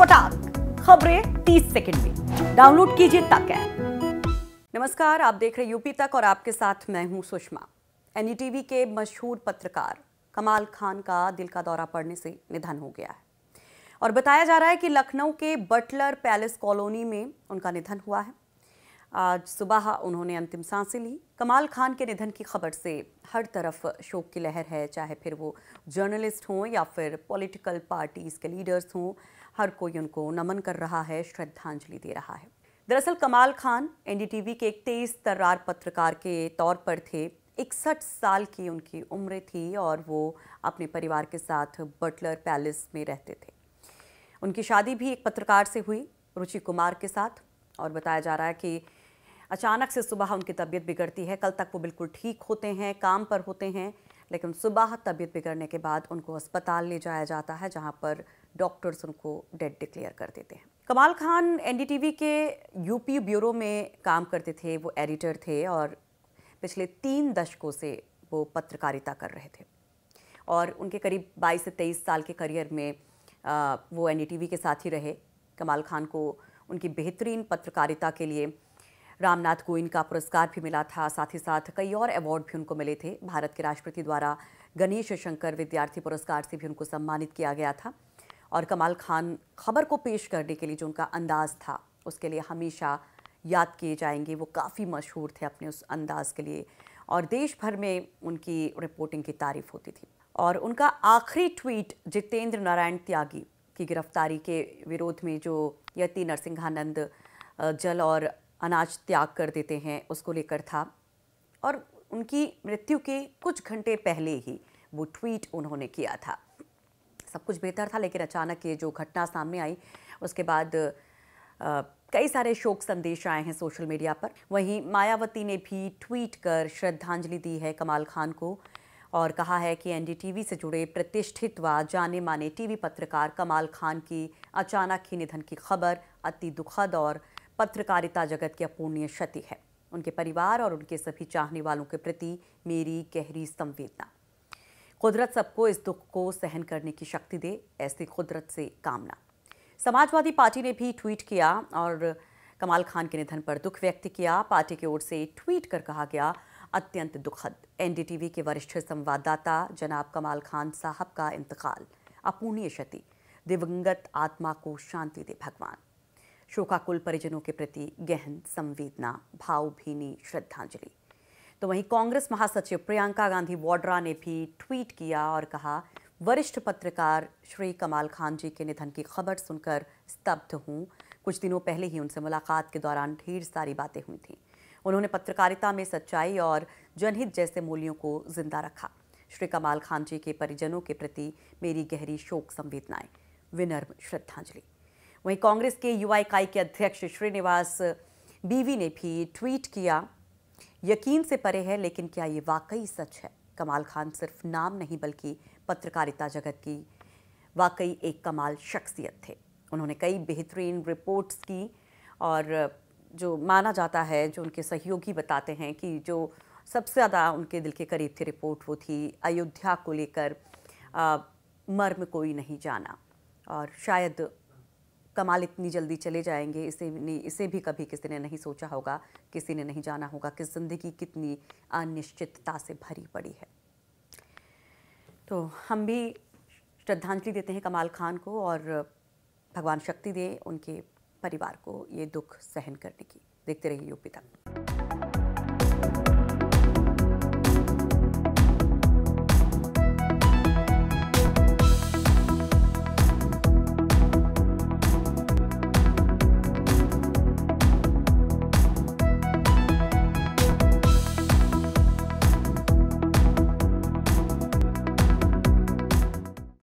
फटाक खबरें 30 सेकंड में डाउनलोड कीजिए तक ऐप नमस्कार आप देख रहे यूपी तक और आपके साथ मैं हूं सुषमा एनडीटीवी के मशहूर पत्रकार कमाल खान का दिल का दौरा पड़ने से निधन हो गया है और बताया जा रहा है कि लखनऊ के बटलर पैलेस कॉलोनी में उनका निधन हुआ है आज सुबह उन्होंने अंतिम सांसें ली कमाल खान के निधन की खबर से हर तरफ शोक की लहर है चाहे फिर वो जर्नलिस्ट हों या फिर पॉलिटिकल पार्टीज़ के लीडर्स हों हर कोई उनको नमन कर रहा है श्रद्धांजलि दे रहा है दरअसल कमाल खान एनडीटीवी के एक तेज तर्रार पत्रकार के तौर पर थे इकसठ साल की उनकी उम्र थी और वो अपने परिवार के साथ बटलर पैलेस में रहते थे उनकी शादी भी एक पत्रकार से हुई रुचि कुमार के साथ और बताया जा रहा है कि अचानक से सुबह उनकी तबीयत बिगड़ती है कल तक वो बिल्कुल ठीक होते हैं काम पर होते हैं लेकिन सुबह तबीयत बिगड़ने के बाद उनको अस्पताल ले जाया जाता है जहाँ पर डॉक्टर्स उनको डेड डिक्लेयर कर देते हैं कमाल खान एनडीटीवी के यूपी ब्यूरो में काम करते थे वो एडिटर थे और पिछले तीन दशकों से वो पत्रकारिता कर रहे थे और उनके करीब 22 से 23 साल के करियर में वो एनडीटीवी के साथ ही रहे कमाल खान को उनकी बेहतरीन पत्रकारिता के लिए रामनाथ कोविंद का पुरस्कार भी मिला था साथ ही साथ कई और अवार्ड भी उनको मिले थे भारत के राष्ट्रपति द्वारा गणेश शंकर विद्यार्थी पुरस्कार से भी उनको सम्मानित किया गया था और कमाल खान खबर को पेश करने के लिए जो उनका अंदाज था उसके लिए हमेशा याद किए जाएंगे वो काफ़ी मशहूर थे अपने उस अंदाज के लिए और देश भर में उनकी रिपोर्टिंग की तारीफ होती थी और उनका आखिरी ट्वीट जितेंद्र नारायण त्यागी की गिरफ्तारी के विरोध में जो यति नरसिंहानंद जल और अनाज त्याग कर देते हैं उसको लेकर था और उनकी मृत्यु के कुछ घंटे पहले ही वो ट्वीट उन्होंने किया था सब कुछ बेहतर था लेकिन अचानक ये जो घटना सामने आई उसके बाद कई सारे शोक संदेश आए हैं सोशल मीडिया पर वहीं मायावती ने भी ट्वीट कर श्रद्धांजलि दी है कमाल खान को और कहा है कि एनडीटीवी से जुड़े प्रतिष्ठित व जाने माने टीवी पत्रकार कमाल खान की अचानक ही निधन की खबर अति दुखद और पत्रकारिता जगत की अपूर्णीय क्षति है उनके परिवार और उनके सभी चाहने वालों के प्रति मेरी गहरी संवेदना कुदरत सबको इस दुख को सहन करने की शक्ति दे ऐसी कुदरत से कामना समाजवादी पार्टी ने भी ट्वीट किया और कमाल खान के निधन पर दुख व्यक्त किया पार्टी की ओर से ट्वीट कर कहा गया अत्यंत दुखद एनडीटीवी के वरिष्ठ संवाददाता जनाब कमाल खान साहब का इंतकाल अपूर्णीय क्षति दिवंगत आत्मा को शांति दे भगवान शोकाकुल परिजनों के प्रति गहन संवेदना भावभीनी श्रद्धांजलि तो वहीं कांग्रेस महासचिव प्रियंका गांधी वाड्रा ने भी ट्वीट किया और कहा वरिष्ठ पत्रकार श्री कमाल खान जी के निधन की खबर सुनकर स्तब्ध हूँ कुछ दिनों पहले ही उनसे मुलाकात के दौरान ढेर सारी बातें हुई थी उन्होंने पत्रकारिता में सच्चाई और जनहित जैसे मूल्यों को जिंदा रखा श्री कमाल खान जी के परिजनों के प्रति मेरी गहरी शोक संवेदनाएं विनर्म श्रद्धांजलि वहीं कांग्रेस के युवा इकाई के अध्यक्ष श्रीनिवास बीवी ने भी ट्वीट किया यकीन से परे है लेकिन क्या ये वाकई सच है कमाल खान सिर्फ नाम नहीं बल्कि पत्रकारिता जगत की वाकई एक कमाल शख्सियत थे उन्होंने कई बेहतरीन रिपोर्ट्स की और जो माना जाता है जो उनके सहयोगी बताते हैं कि जो सबसे ज़्यादा उनके दिल के करीब थी रिपोर्ट वो थी अयोध्या को लेकर मर्म कोई नहीं जाना और शायद कमाल इतनी जल्दी चले जाएंगे इसे नहीं इसे भी कभी किसी ने नहीं सोचा होगा किसी ने नहीं जाना होगा कि ज़िंदगी कितनी अनिश्चितता से भरी पड़ी है तो हम भी श्रद्धांजलि देते हैं कमाल खान को और भगवान शक्ति दें उनके परिवार को ये दुख सहन करने की देखते रहिए यूपी तक